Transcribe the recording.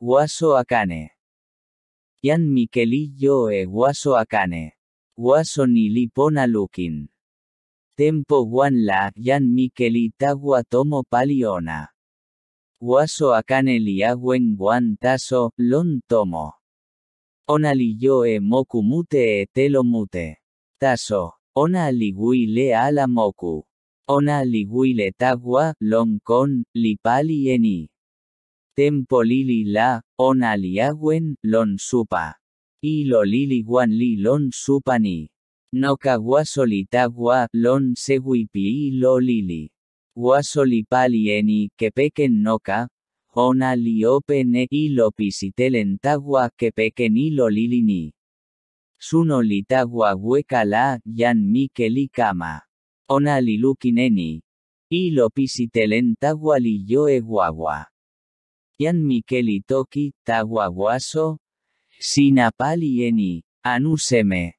Guaso Akane. yan Mikelillo e Guaso Akane. Guaso Nilipona Lukin. Tempo Guan La, Yan tagua Tomo Paliona. Guaso Akane Liaguen Guan Taso, Lon Tomo. Ona Liyo e Moku Mute e Telo Mute. Taso. Ona Le Ala Moku. Ona Ligui Le Tagua, Lon Con, Lipali Eni. TEMPO LILI la, onali AGUEN, lon supa. Y lo lili guan li lon supa ni. No lon seguipi lo lili. Guasolipalieni, que pequen NOKA. ona liopene y lo TAGUA, que pequen y lo ni. Suno litagua hueca la, yan mikeli kama. Ona lilukineni. Y lo pisitelentagua li yo e guagua. Yan Mikeli Toki, Tahuaguaso, Sinapal Anuseme.